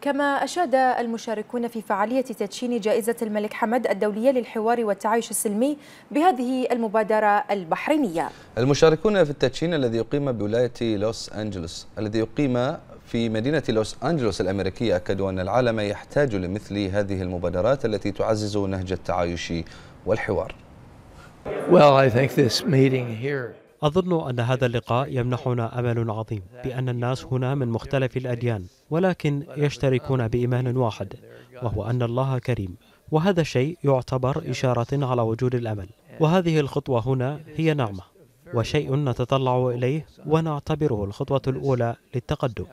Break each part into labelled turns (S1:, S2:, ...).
S1: كما أشاد المشاركون في فعالية تدشين جائزة الملك حمد الدولية للحوار والتعايش السلمي بهذه المبادرة البحرينية
S2: المشاركون في التدشين الذي أقيم بولاية لوس أنجلوس الذي أقيم في مدينة لوس أنجلوس الأمريكية أكدوا أن العالم يحتاج لمثل هذه المبادرات التي تعزز نهج التعايش والحوار
S3: well, I think this meeting here أظن أن هذا اللقاء يمنحنا أمل عظيم بأن الناس هنا من مختلف الأديان ولكن يشتركون بإيمان واحد وهو أن الله كريم وهذا الشيء يعتبر إشارة على وجود الأمل وهذه الخطوة هنا هي نعمة وشيء نتطلع إليه ونعتبره الخطوة الأولى للتقدم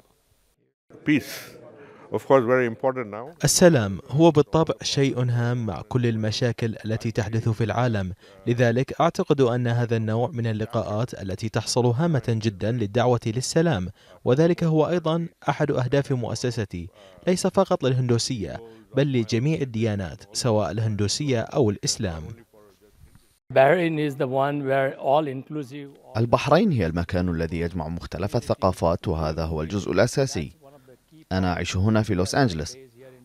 S1: Peace. السلام هو بالطبع شيء هام مع كل المشاكل التي تحدث في العالم لذلك أعتقد أن هذا النوع من اللقاءات التي تحصل هامة جدا للدعوة للسلام وذلك هو أيضا أحد أهداف مؤسستي ليس فقط للهندوسية بل لجميع الديانات سواء الهندوسية أو الإسلام
S4: البحرين هي المكان الذي يجمع مختلف الثقافات وهذا هو الجزء الأساسي أنا أعيش هنا في لوس أنجلس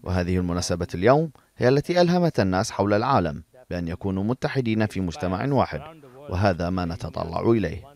S4: وهذه المناسبة اليوم هي التي ألهمت الناس حول العالم بأن يكونوا متحدين في مجتمع واحد وهذا ما نتطلع إليه